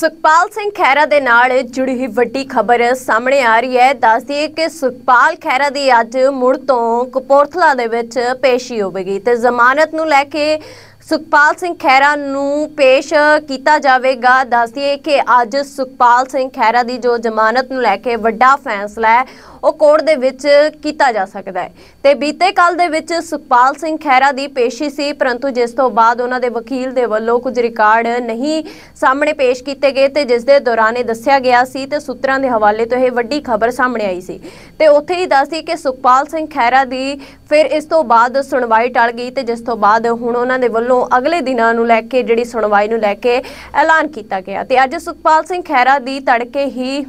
ਸੁਖਪਾਲ ਸਿੰਘ ਖੈਰਾ ਦੇ ਨਾਲ ਜੁੜੀ ਹੋਈ ਵੱਡੀ ਖਬਰ ਸਾਹਮਣੇ ਆ ਰਹੀ ਹੈ ਦੱਸਦੀ ਹੈ ਕਿ ਸੁਖਪਾਲ ਖੈਰਾ ਦੀ ਅੱਜ ਮੁੜ ਤੋਂ ਕਪੂਰਥਲਾ ਦੇ ਵਿੱਚ ਪੇਸ਼ੀ ਹੋਵੇਗੀ ਤੇ ਜ਼ਮਾਨਤ ਨੂੰ ਲੈ ਕੇ ਸੁਖਪਾਲ ਸਿੰਘ ਖੈਰਾ ਨੂੰ ਪੇਸ਼ ਕੀਤਾ ਜਾਵੇਗਾ ਦੱਸਦੀ ਹੈ ਕਿ ਅੱਜ ਸੁਖਪਾਲ ਸਿੰਘ ਖੈਰਾ ਦੀ ਜੋ ਜ਼ਮਾਨਤ ਨੂੰ ਲੈ ਕੇ ਵੱਡਾ ਫੈਸਲਾ ਹੈ ਉਹ ਕੋਰਟ ਦੇ ਵਿੱਚ ਕੀਤਾ ਜਾ ਸਕਦਾ ਹੈ ਤੇ ਬੀਤੇ ਕੱਲ ਦੇ ਵਿੱਚ ਸੁਖਪਾਲ ਸਿੰਘ ਖੈਰਾ ਦੀ ਪੇਸ਼ੀ ਸੀ ਪਰੰਤੂ ਜਿਸ ਤੋਂ ਬਾਅਦ ਉਹਨਾਂ ਦੇ ਵਕੀਲ ਦੇ ਵੱਲੋਂ ਕੁਝ ਰਿਕਾਰਡ ਨਹੀਂ ਸਾਹਮਣੇ ਪੇਸ਼ ਕੀਤੇ ਗਏ ਤੇ ਜਿਸ ਦੇ ਦੌਰਾਨ ਇਹ ਦੱਸਿਆ ਗਿਆ ਸੀ ਤੇ ਸੂਤਰਾਂ ਦੇ ਹਵਾਲੇ ਤੋਂ ਇਹ ਵੱਡੀ ਖਬਰ ਸਾਹਮਣੇ ਆਈ ਸੀ ਤੇ ਉੱਥੇ ਹੀ ਦੱਸਦੀ ਕਿ ਸੁਖਪਾਲ ਸਿੰਘ ਖੈਰਾ ਦੀ ਫਿਰ ਇਸ ਤੋਂ ਬਾਅਦ ਸੁਣਵਾਈ ਟਲ ਗਈ ਤੇ ਜਿਸ ਤੋਂ ਬਾਅਦ ਹੁਣ ਉਹਨਾਂ ਦੇ ਵੱਲੋਂ ਅਗਲੇ ਦਿਨਾਂ ਨੂੰ ਲੈ ਕੇ ਜਿਹੜੀ ਸੁਣਵਾਈ ਨੂੰ ਲੈ ਕੇ ਐਲਾਨ ਕੀਤਾ ਗਿਆ ਤੇ ਅੱਜ ਸੁਖਪਾਲ ਸਿੰਘ ਖੈਰਾ ਦੀ ਤੜਕੇ ਹੀ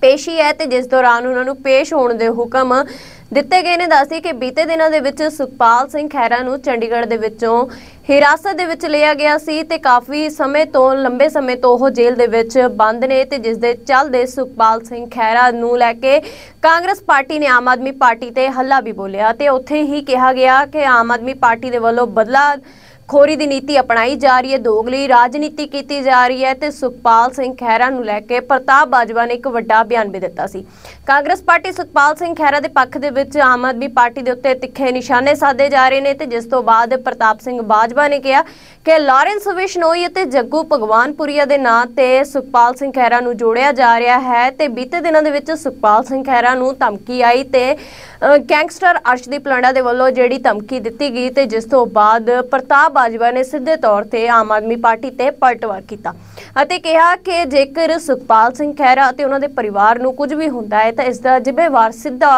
ਪੇਸ਼ੀ ਹੈ ਤੇ ਜਿਸ ਦੌਰਾਨ ਉਹਨਾਂ ਨੂੰ ਪੇਸ਼ ਹੋਣ ਦੇ ਹੁਕਮ ਦਿੱਤੇ ਗਏ ਨੇ ਦੱਸਦੀ ਕਿ ਬੀਤੇ ਦਿਨਾਂ ਦੇ ਵਿੱਚ ਸੁਖਪਾਲ ਸਿੰਘ ਖੈਰਾ ਨੂੰ ਚੰਡੀਗੜ੍ਹ ਦੇ ਵਿੱਚੋਂ ਹਿਰਾਸਤ ਦੇ ਵਿੱਚ ਲਿਆ ਗਿਆ ਸੀ ਤੇ ਕਾਫੀ ਸਮੇਂ ਤੋਂ ਲੰਬੇ ਸਮੇਂ ਤੋਂ ਉਹ ਜੇਲ੍ਹ ਦੇ ਵਿੱਚ ਬੰਦ ਨੇ ਤੇ ਜਿਸ ਦੇ ਚੱਲਦੇ ਸੁਖਪਾਲ ਸਿੰਘ ਖੈਰਾ ਨੂੰ ਲੈ ਕੇ ਕਾਂਗਰਸ ਪਾਰਟੀ ਨੇ ਆਮ ਆਦਮੀ ਪਾਰਟੀ ਤੇ ਹੱਲਾ ਵੀ ਬੋਲਿਆ ਤੇ ਉੱਥੇ ਹੀ ਕਿਹਾ ਗਿਆ ਕਿ ਆਮ ਆਦਮੀ ਪਾਰਟੀ ਦੇ ਵੱਲੋਂ ਬਦਲਾ ਖੋਰੀ ਦੀ ਨੀਤੀ ਅਪਣਾਈ ਜਾ ਰਹੀ ਹੈ ਦੋਗਲੀ ਰਾਜਨੀਤੀ ਕੀਤੀ ਜਾ ਰਹੀ ਹੈ ਤੇ ਸੁਖਪਾਲ ਸਿੰਘ ਖਹਿਰਾ ਨੂੰ ਲੈ ਕੇ ਪ੍ਰਤਾਪ ਬਾਜਵਾ ਨੇ ਇੱਕ ਵੱਡਾ ਬਿਆਨ ਵੀ ਦਿੱਤਾ ਸੀ ਕਾਂਗਰਸ ਪਾਰਟੀ ਸੁਖਪਾਲ ਸਿੰਘ ਖਹਿਰਾ ਦੇ ਪੱਖ ਦੇ ਵਿੱਚ ਆਮ ਆਦਮੀ ਪਾਰਟੀ ਦੇ ਉੱਤੇ ਤਿੱਖੇ ਨਿਸ਼ਾਨੇ ਸਾਦੇ ਜਾ ਰਹੇ ਨੇ ਤੇ ਜਿਸ ਤੋਂ ਬਾਅਦ ਪ੍ਰਤਾਪ ਸਿੰਘ ਬਾਜਵਾ ਨੇ ਕਿਹਾ ਕਿ ਲਾਰੈਂਸ ਵਿਸ਼ਨੋਈ ਅਤੇ ਜੱਗੂ ਭਗਵਾਨਪੁਰੀਆ ਦੇ ਨਾਂ ਤੇ ਸੁਖਪਾਲ ਸਿੰਘ ਖਹਿਰਾ ਨੂੰ ਜੋੜਿਆ ਜਾ ਰਿਹਾ ਹੈ ਤੇ ਬੀਤੇ ਦਿਨਾਂ ਦੇ ਵਿੱਚ ਸੁਖਪਾਲ ਸਿੰਘ ਖਹਿਰਾ ਨੂੰ ਧਮਕੀ ਆਈ ਤੇ ਗੈਂਗਸਟਰ ਅਰਸ਼ਦੀਪ ਲੰਡਾ ਦੇ ਵੱਲੋਂ ਜਿਹੜੀ ਧਮਕੀ ਦਿੱਤੀ ਗਈ ਤੇ ਜਿਸ ਤੋਂ ਬਾਅਦ ਪ੍ਰਤਾਪ ਬਾਜਵਾ ਨੇ ਸਿੱਧੇ ਤੌਰ ਤੇ ਆਮ ਆਦਮੀ ਪਾਰਟੀ ਤੇ ਪਲਟਵਾਰ ਕੀਤਾ ਅਤੇ ਕਿਹਾ ਕਿ ਜੇਕਰ ਸੁਖਪਾਲ ਸਿੰਘ ਖਹਿਰਾ ਅਤੇ ਉਹਨਾਂ ਦੇ ਪਰਿਵਾਰ ਨੂੰ ਕੁਝ ਵੀ ਹੁੰਦਾ ਹੈ ਤਾਂ ਇਸ ਦਾ ਜ਼ਿੰਮੇਵਾਰ ਸਿੱਧਾ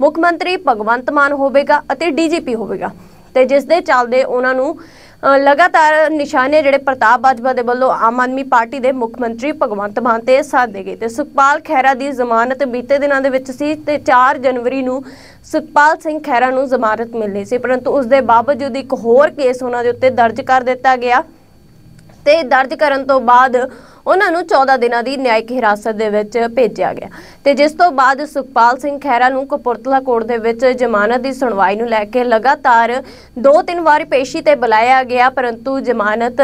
ਮੁੱਖ ਮੰਤਰੀ ਭਗਵੰਤ ਮਾਨ ਹੋਵੇਗਾ ਅਤੇ ਡੀਜੀਪੀ ਹੋਵੇਗਾ ਤੇ ਜਿਸ ਦੇ ਚੱਲਦੇ ਉਹਨਾਂ ਨੂੰ ਲਗਾਤਾਰ ਨਿਸ਼ਾਨੇ ਜਿਹੜੇ ਪ੍ਰਤਾਪ ਬਾਜਵਾ ਦੇ ਵੱਲੋਂ ਆਮ ਆਦਮੀ ਪਾਰਟੀ ਦੇ ਮੁੱਖ ਮੰਤਰੀ ਭਗਵੰਤ ਮਾਨ ਤੇ ਸਾਧੇ ਗਏ ਤੇ ਸੁਖਪਾਲ ਖਹਿਰਾ ਦੀ ਜ਼ਮਾਨਤ ਬੀਤੇ ਦਿਨਾਂ ਦੇ ਵਿੱਚ ਸੀ ਤੇ 4 ਜਨਵਰੀ ਨੂੰ ਸੁਖਪਾਲ ਸਿੰਘ ਖਹਿਰਾ ਨੂੰ ਜ਼ਮਾਨਤ ਮਿਲਣੀ ਸੀ ਪਰੰਤੂ ਉਸ ਦੇ ਬਾਵਜੂਦ ਇੱਕ ਹੋਰ ਕੇਸ ਉਹਨਾਂ ਦੇ ਉੱਤੇ ਦਰਜ ਕਰ ਦਿੱਤਾ ਗਿਆ ਤੇ ਦਰਜ ਕਰਨ ਤੋਂ ਬਾਅਦ ਉਹਨਾਂ ਨੂੰ 14 ਦਿਨਾਂ ਦੀ ਨਿਆਇਕ ਹਿਰਾਸਤ ਦੇ ਵਿੱਚ ਭੇਜਿਆ ਗਿਆ ਤੇ ਜਿਸ ਤੋਂ ਬਾਅਦ ਸੁਖਪਾਲ ਸਿੰਘ ਖਹਿਰਾ ਨੂੰ ਕਪੂਰਤਲਾ ਕੋਰਟ ਦੇ ਵਿੱਚ ਜ਼ਮਾਨਤ ਦੀ ਸੁਣਵਾਈ ਨੂੰ ਲੈ ਕੇ ਲਗਾਤਾਰ 2-3 ਵਾਰ ਪੇਸ਼ੀ ਤੇ ਬੁਲਾਇਆ ਗਿਆ ਪਰੰਤੂ ਜ਼ਮਾਨਤ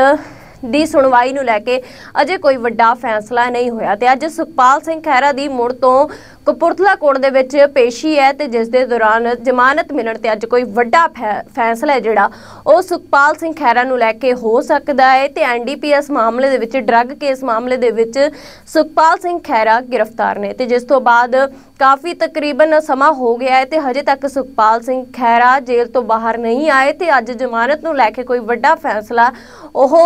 ਦੀ ਸੁਣਵਾਈ ਨੂੰ ਲੈ ਕੇ ਅਜੇ ਕੋਈ ਵੱਡਾ ਫੈਸਲਾ ਨਹੀਂ ਹੋਇਆ ਤੇ ਅੱਜ ਸੁਖਪਾਲ ਸਿੰਘ ਖਹਿਰਾ ਦੀ ਮੁੜ ਤੋਂ ਕਪੂਰਥਲਾ ਕੋਰਟ ਦੇ ਵਿੱਚ ਪੇਸ਼ੀ ਹੈ ਤੇ ਜਿਸ ਦੇ ਦੌਰਾਨ ਜ਼ਮਾਨਤ ਮਿਲਣ ਤੇ ਅੱਜ ਕੋਈ ਵੱਡਾ ਫੈਸਲਾ ਹੈ ਜਿਹੜਾ ਉਹ ਸੁਖਪਾਲ ਸਿੰਘ ਖਹਿਰਾ ਨੂੰ ਲੈ ਕੇ ਹੋ ਸਕਦਾ ਹੈ ਤੇ ਐਨਡੀਪੀਐਸ ਮਾਮਲੇ ਦੇ ਵਿੱਚ ਡਰੱਗ ਕੇਸ ਮਾਮਲੇ ਦੇ ਵਿੱਚ ਸੁਖਪਾਲ ਸਿੰਘ ਖਹਿਰਾ ਗ੍ਰਿਫਤਾਰ ਨੇ ਤੇ ਜਿਸ ਤੋਂ ਬਾਅਦ ਕਾਫੀ ਤਕਰੀਬਨ ਸਮਾਂ ਹੋ ਗਿਆ ਹੈ ਤੇ ਹਜੇ ਤੱਕ ਸੁਖਪਾਲ ਸਿੰਘ ਖੈਰਾ ਜੇਲ੍ਹ ਤੋਂ ਬਾਹਰ ਨਹੀਂ ਆਏ ਤੇ ਅੱਜ ਜ਼ਮਾਨਤ ਨੂੰ ਲੈ ਕੇ ਕੋਈ ਵੱਡਾ ਫੈਸਲਾ ਉਹ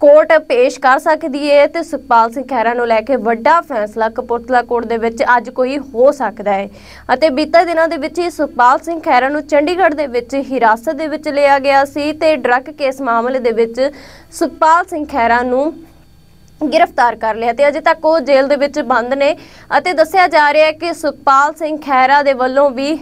ਕੋਰਟ ਪੇਸ਼ ਕਰ ਸਕਦੀ ਹੈ ਤੇ ਸੁਖਪਾਲ ਸਿੰਘ ਖੈਰਾ ਨੂੰ ਲੈ ਕੇ ਵੱਡਾ ਫੈਸਲਾ ਕਪੂਰਥਲਾ ਕੋਰਟ ਦੇ ਵਿੱਚ ਅੱਜ ਕੋਈ ਹੋ ਸਕਦਾ ਹੈ ਅਤੇ ਬੀਤੇ ਦਿਨਾਂ ਦੇ ਵਿੱਚ ਹੀ ਸੁਖਪਾਲ ਸਿੰਘ ਖੈਰਾ ਨੂੰ ਚੰਡੀਗੜ੍ਹ ਦੇ ਵਿੱਚ ਹਿਰਾਸਤ ਦੇ ਵਿੱਚ ਲਿਆ ਗਿਆ ਸੀ ਤੇ ਡਰੱਗ ਕੇਸ ਮਾਮਲੇ ਦੇ ਵਿੱਚ ਸੁਖਪਾਲ ਸਿੰਘ ਖੈਰਾ ਨੂੰ ਗ੍ਰਿਫਤਾਰ ਕਰ ਲਿਆ ਤੇ ਅਜੇ ਤੱਕ ਉਹ ਜੇਲ੍ਹ ਦੇ ਵਿੱਚ ਬੰਦ ਨੇ ਅਤੇ ਦੱਸਿਆ ਜਾ ਰਿਹਾ ਹੈ ਕਿ ਸੁਖਪਾਲ ਸਿੰਘ ਖੈਰਾ ਦੇ ਵੱਲੋਂ ਵੀ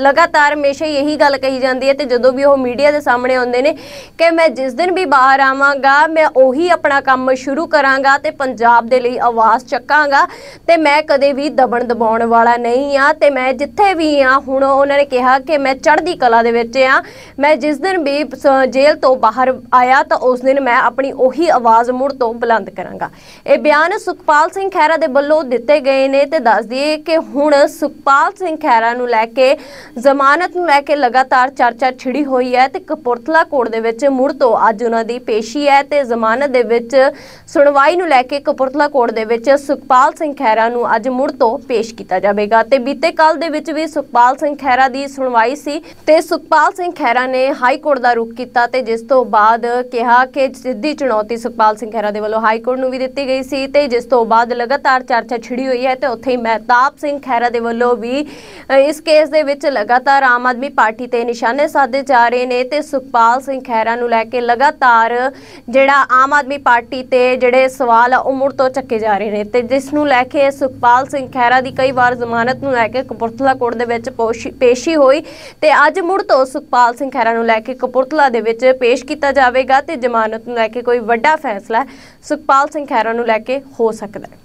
ਲਗਾਤਾਰ ਹਮੇਸ਼ਾ ਇਹੀ ਗੱਲ ਕਹੀ ਜਾਂਦੀ ਹੈ ਤੇ ਜਦੋਂ ਵੀ ਉਹ ਮੀਡੀਆ ਦੇ ਸਾਹਮਣੇ ਆਉਂਦੇ ਨੇ ਕਿ ਮੈਂ ਜਿਸ ਦਿਨ ਵੀ ਬਾਹਰ ਆਵਾਂਗਾ ਮੈਂ ਉਹੀ ਆਪਣਾ ਕੰਮ ਸ਼ੁਰੂ ਕਰਾਂਗਾ ਤੇ ਪੰਜਾਬ ਦੇ ਲਈ ਆਵਾਜ਼ ਚੱਕਾਂਗਾ ਤੇ ਮੈਂ ਕਦੇ ਵੀ ਦਬਣ ਦਬਾਉਣ ਵਾਲਾ ਨਹੀਂ ਆ ਤੇ ਮੈਂ ਜਿੱਥੇ ਵੀ ਆ ਹੁਣ ਉਹਨਾਂ ਨੇ ਕਿਹਾ ਕਿ ਮੈਂ ਚੜ੍ਹਦੀ ਕਲਾ ਦੇ ਵਿੱਚ ਆ ਮੈਂ ਜਿਸ ਦਿਨ ਵੀ ਜੇਲ੍ਹ ਤੋਂ ਬਾਹਰ ਆਇਆ ਤਾਂ ਉਸ ਦਿਨ ਮੈਂ ਆਪਣੀ ਉਹੀ ਆਵਾਜ਼ ਮੁੜ ਤੋਂ ਬੁਲੰਦ ਕਰਾਂਗਾ ਇਹ ਬਿਆਨ ਸੁਖਪਾਲ ਸਿੰਘ ਖੈਰਾ ਦੇ ਵੱਲੋਂ ਦਿੱਤੇ ਗਏ ਨੇ ਤੇ ਦੱਸ ਦਈਏ ਕਿ ਹੁਣ ਸੁਖਪਾਲ ਸਿੰਘ ਖੈਰਾ ਨੂੰ ਲੈ ਕੇ ਜ਼ਮਾਨਤ ਨੂੰ ਲੈ ਕੇ ਲਗਾਤਾਰ ਚਰਚਾ ਛਿੜੀ ਹੋਈ ਹੈ ਤੇ ਕਪੂਰਥਲਾ ਕੋਰਟ ਦੇ ਵਿੱਚ ਮੁੜ ਤੋਂ ਅੱਜ ਉਹਨਾਂ ਦੀ ਪੇਸ਼ੀ ਹੈ ਤੇ ਜ਼ਮਾਨਤ ਦੇ ਵਿੱਚ ਸੁਣਵਾਈ ਨੂੰ ਲੈ ਕੇ ਕਪੂਰਥਲਾ ਕੋਰਟ ਦੇ ਵਿੱਚ ਸੁਖਪਾਲ ਸਿੰਘ ਖੈਰਾ ਨੂੰ ਅੱਜ ਮੁੜ ਤੋਂ ਪੇਸ਼ ਕੀਤਾ ਜਾਵੇਗਾ ਤੇ ਬੀਤੇ ਕੱਲ ਦੇ ਵਿੱਚ ਵੀ ਸੁਖਪਾਲ ਸਿੰਘ ਖੈਰਾ ਦੀ ਸੁਣਵਾਈ ਸੀ ਤੇ ਸੁਖਪਾਲ ਸਿੰਘ ਖੈਰਾ ਨੇ ਹਾਈ ਕੋਰਟ ਦਾ ਰੁਖ ਕੀਤਾ ਤੇ ਜਿਸ ਤੋਂ ਬਾਅਦ ਕਿਹਾ ਕਿ ਸਿੱਧੀ ਚੁਣੌਤੀ ਸੁਖਪਾਲ ਸਿੰਘ ਖੈਰਾ ਦੇ ਵੱਲੋਂ ਹਾਈ ਕੋਰਟ ਨੂੰ ਵੀ ਦਿੱਤੀ ਗਈ ਸੀ ਤੇ ਜਿਸ ਤੋਂ ਬਾਅਦ ਲਗਾਤਾਰ ਚਰਚਾ ਛਿੜੀ ਹੋਈ ਹੈ ਤੇ ਉੱਥੇ ਹੀ ਮਹਿਤਾਬ ਸਿੰਘ ਖੈਰਾ ਦੇ ਵੱਲੋਂ ਵੀ ਇਸ ਕੇਸ ਦੇ ਵਿੱਚ ਲਗਾਤਾਰ ਆਮ ਆਦਮੀ ਪਾਰਟੀ ਤੇ ਨਿਸ਼ਾਨੇ ਸਾਧੇ ਜਾ ਰਹੇ ਨੇ ਤੇ ਸੁਖਪਾਲ ਸਿੰਘ ਖੈਰਾ ਨੂੰ ਲੈ ਕੇ ਲਗਾਤਾਰ ਜਿਹੜਾ ਆਮ ਆਦਮੀ ਪਾਰਟੀ ਤੇ ਜਿਹੜੇ ਸਵਾਲ ਉਮਰ ਤੋਂ ਚੱਕੇ ਜਾ ਰਹੇ ਨੇ ਤੇ ਜਿਸ ਨੂੰ ਲੈ ਕੇ ਸੁਖਪਾਲ ਸਿੰਘ ਖੈਰਾ ਦੀ ਕਈ ਵਾਰ ਜ਼ਮਾਨਤ ਨੂੰ ਲੈ ਕੇ ਕਪੂਰਥਲਾ ਕੋਰਟ ਦੇ ਵਿੱਚ ਪੇਸ਼ੀ ਹੋਈ ਤੇ ਅੱਜ ਮੁੜ ਤੋਂ ਸੁਖਪਾਲ ਸਿੰਘ ਖੈਰਾ ਨੂੰ ਲੈ ਕੇ ਕਪੂਰਥਲਾ ਦੇ ਵਿੱਚ ਪੇਸ਼ ਕੀਤਾ ਜਾਵੇਗਾ ਤੇ ਜ਼ਮਾਨਤ ਨੂੰ ਲੈ ਕੇ ਕੋਈ ਵੱਡਾ ਫੈਸਲਾ ਸੁਖਪਾਲ ਸਿੰਘ ਖੈਰਾ ਨੂੰ ਲੈ ਕੇ ਹੋ ਸਕਦਾ ਹੈ